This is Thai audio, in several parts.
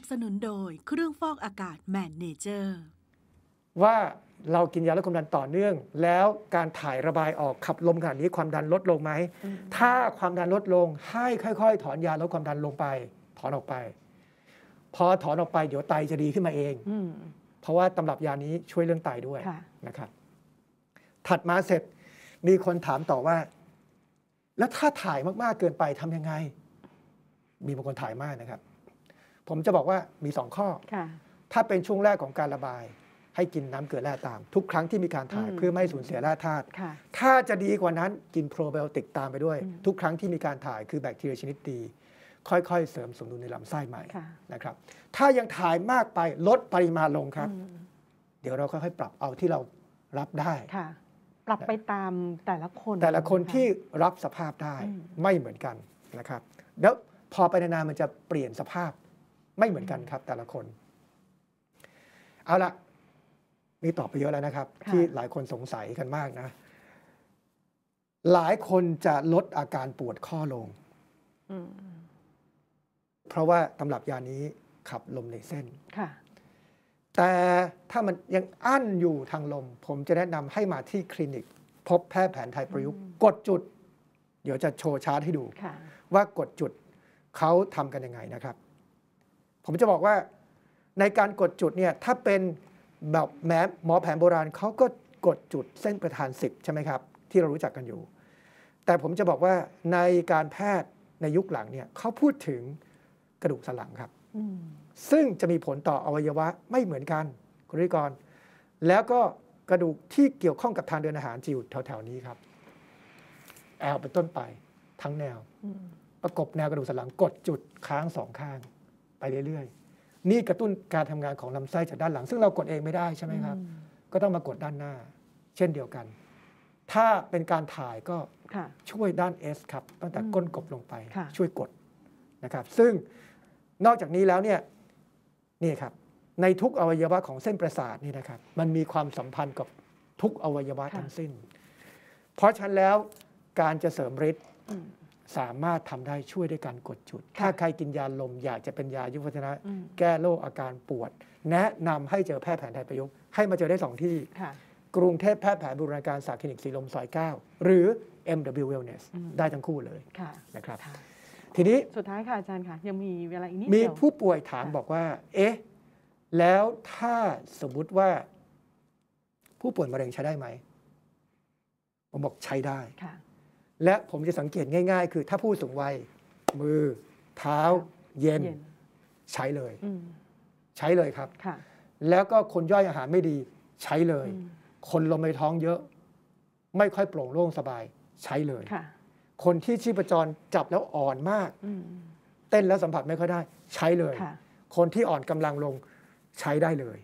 นับสนุนโดยเครื่องฟอกอากาศแมนเนเจอร์ ว่าเรากินยาลดความดันต่อเนื่อง แล้วการถ่ายระบายออกขับลมขนาดนี้ความดันลดลงไหมถ้าความดันลดลง ให้ค่อย ๆ ถอนยาลดความดันลงไป ถอนออกไปพอถอนออกไปเดี๋ยวไตจะดีขึ้นมาเองเพราะว่าตำรับยานี้ช่วยเรื่องไตด้วยนะครับ ถัดมาเสร็จ มีคนถามต่อว่า แล้วถ้าถ่ายมาก ๆเกินไปทำยังไง มีบางคนถ่ายมากนะครับผมจะบอกว่ามีสองข้อ ถ้าเป็นช่วงแรกของการระบาย ให้กินน้ำเกลือแร่ตาม ทุกครั้งที่มีการถ่ายเพื่อไม่สูญเสียแร่ธาตุถ้าจะดีกว่านั้นกินโปรไบโอติกตามไปด้วย ทุกครั้งที่มีการถ่ายคือแบคทีเรียชนิดดีค่อยๆ เสริมสมดุลในลำไส้ใหม่นะครับ ถ้ายังถ่ายมากไปลดปริมาณลงครับ เดี๋ยวเราค่อย ๆ ปรับเอาที่เรารับได้ปรับไปตามแต่ละคน แต่ละคนที่รับสภาพได้ไม่เหมือนกันนะครับแล้วพอไปนานๆมันจะเปลี่ยนสภาพไม่เหมือนกันครับแต่ละคน เอาละนี่ตอบไปเยอะแล้วนะครับ ที่หลายคนสงสัยกันมากนะ หลายคนจะลดอาการปวดข้อลงเพราะว่าตำรับยานี้ขับลมในเส้นแต่ถ้ามันยังอั้นอยู่ทางลม ผมจะแนะนำให้มาที่คลินิกพบแพทย์แผนไทยประยุกต์ กดจุด เดี๋ยวจะโชว์ชาร์ตให้ดูว่ากดจุดเขาทำกันยังไงนะครับผมจะบอกว่าในการกดจุดเนี่ย ถ้าเป็นแบบแมหมอแผนโบราณเขาก็กดจุดเส้นประธาน 10 ใช่ไหมครับ ที่เรารู้จักกันอยู่ แต่ผมจะบอกว่าในการแพทย์ในยุคหลังเนี่ยเขาพูดถึงกระดูกสันหลังครับซึ่งจะมีผลต่ออวัยวะไม่เหมือนกันคุณริกรแล้วก็กระดูกที่เกี่ยวข้องกับทางเดินอาหารจะอยู่แถวๆนี้ครับแอลเป็นต้นไปทั้งแนวประกบแนวกระดูกสันหลังกดจุดค้างสองข้างไปเรื่อยๆ นี่กระตุ้นการทำงาน ของลำไส้จากด้านหลังซึ่งเรากดเองไม่ได้ใช่ไหมครับ ก็ต้องมากดด้านหน้า เช่นเดียวกัน ถ้าเป็นการถ่ายก็ช่วยด้าน S ครับตั้งแต่ก้นกบลงไปช่วยกดนะครับ ซึ่งนอกจากนี้แล้วเนี่ยนี่ครับ ในทุกอวัยวะของเส้นประสาทนี่นะครับ มันมีความสัมพันธ์กับทุกอวัยวะทั้งสิ้น เพราะฉะนั้นแล้วการจะเสริมฤทธิ์สามารถทำได้ช่วยด้วยการกดจุด ถ้าใครกินยาลมอยากจะเป็นยายุวัฒนะ แก้โรคอาการปวด แนะนำให้เจอแพทย์แผนไทยประยุกต์ ให้มาเจอได้2ที่กรุงเทพแพทย์แผนบูรณาการศาสตร์คลินิกสีลมซอย 9 หรือ MW Wellness ได้ทั้งคู่เลยนะครับ ทีนี้สุดท้ายค่ะ อาจารย์ค่ะ ยังมีเวลาอีกนิดเดียวมีผู้ป่วยถามบอกว่า เอ๊ะ แล้วถ้าสมมุติว่า ผู้ป่วยมะเร็งใช้ได้ไหมผมบอกใช้ได้และผมจะสังเกตง่าย ๆ คือถ้าผู้สูงวัย มือ เท้า เย็น ใช้เลย ใช้เลยครับแล้วก็คนย่อยอาหารไม่ดี ใช้เลย คนลมในท้องเยอะ ไม่ค่อยโปร่งโล่งสบาย ใช้เลย คนที่ชีพจรจับแล้วอ่อนมาก เต้นแล้วสัมผัสไม่ค่อยได้ ใช้เลยคนที่อ่อนกำลังลงใช้ได้เลย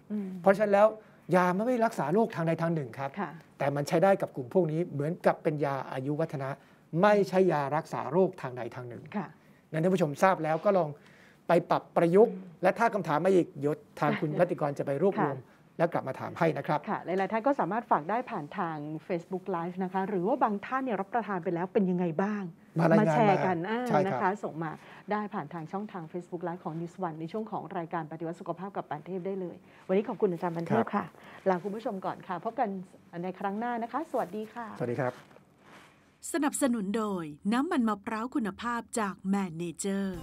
เพราะฉะนั้นแล้วยามันไม่รักษาโรคทางใดทางหนึ่งครับ แต่มันใช้ได้กับกลุ่มพวกนี้เหมือนกับเป็นยาอายุวัฒนะ ไม่ใช่ยารักษาโรคทางใดทางหนึ่งนั้นท่านผู้ชมทราบแล้วก็ลองไปปรับประยุกต์ และถ้าคำถามมาอีกยศทางคุณรัติกรจะไปรวบรวมแล้วกลับมาถามให้นะครับค่ะหลายๆท่านก็สามารถฝากได้ผ่านทาง Facebook Live นะคะหรือว่าบางท่านเนี่ยรับประทานไปแล้วเป็นยังไงบ้างมาแชร์กันนะคะส่งมาได้ผ่านทางช่องทาง Facebook ไลฟ์ของ News One ในช่วงของรายการปฏิวัติสุขภาพกับปานเทพได้เลย วันนี้ขอบคุณอาจารย์ปานเทพค่ะลาคุณผู้ชมก่อนค่ะ พบกันในครั้งหน้านะคะ สวัสดีค่ะ สวัสดีครับ สนับสนุนโดยน้ำมันมะพร้าวคุณภาพจากแมนเนเจอร์